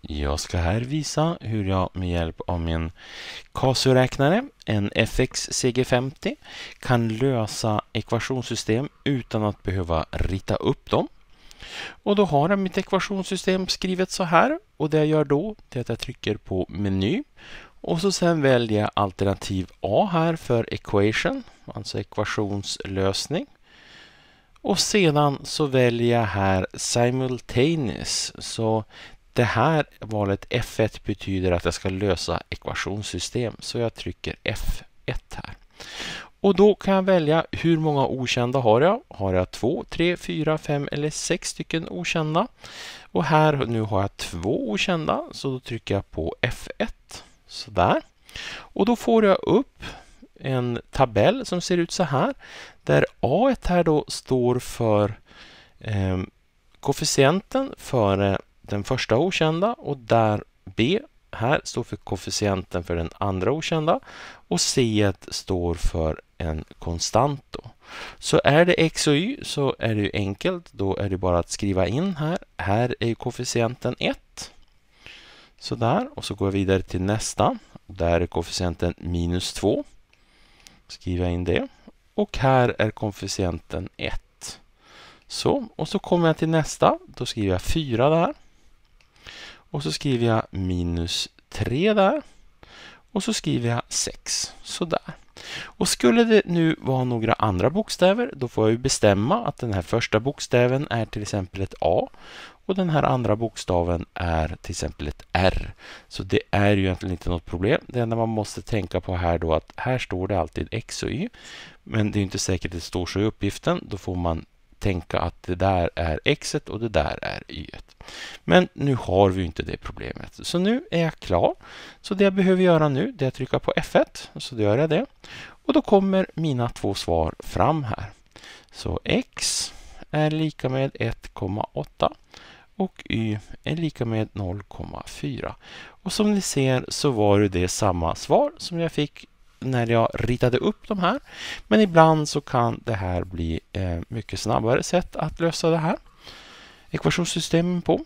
Jag ska här visa hur jag med hjälp av min casio räknare en FX CG50, kan lösa ekvationssystem utan att behöva rita upp dem. Och då har jag mitt ekvationssystem skrivet så här och det jag gör då är att jag trycker på meny och så sen väljer jag alternativ A här för equation, alltså ekvationslösning. Och sedan så väljer jag här simultaneous. Så det här valet F1 betyder att jag ska lösa ekvationssystem så jag trycker F1 här. Och då kan jag välja hur många okända har jag. Har jag två, tre, fyra, fem eller sex stycken okända? Och här nu har jag två okända så då trycker jag på F1. Sådär. Och då får jag upp en tabell som ser ut så här. Där A här då står för eh, koefficienten före den första okända och där B här står för koefficienten för den andra okända och C står för en konstant. Då. Så är det x och y så är det ju enkelt. Då är det bara att skriva in här. Här är koefficienten 1. Sådär, och så går jag vidare till nästa. Där är koefficienten minus 2. Skriver jag in det. Och här är koefficienten 1. Så, och så kommer jag till nästa. Då skriver jag 4 där. Och så skriver jag minus 3 där. Och så skriver jag 6, sådär. Och skulle det nu vara några andra bokstäver, då får jag ju bestämma att den här första bokstäven är till exempel ett A och den här andra bokstaven är till exempel ett R. Så det är ju egentligen inte något problem. Det enda man måste tänka på här då att här står det alltid X och Y. Men det är inte säkert att det står så i uppgiften. Då får man tänka att det där är x och det där är y. Men nu har vi inte det problemet. Så nu är jag klar. Så det jag behöver göra nu är att trycka på F1. Så då gör jag det. Och då kommer mina två svar fram här. Så x är lika med 1,8 och y är lika med 0,4. Och som ni ser så var det samma svar som jag fick när jag ritade upp de här. Men ibland så kan det här bli eh, mycket snabbare sätt att lösa det här ekvationssystemen på.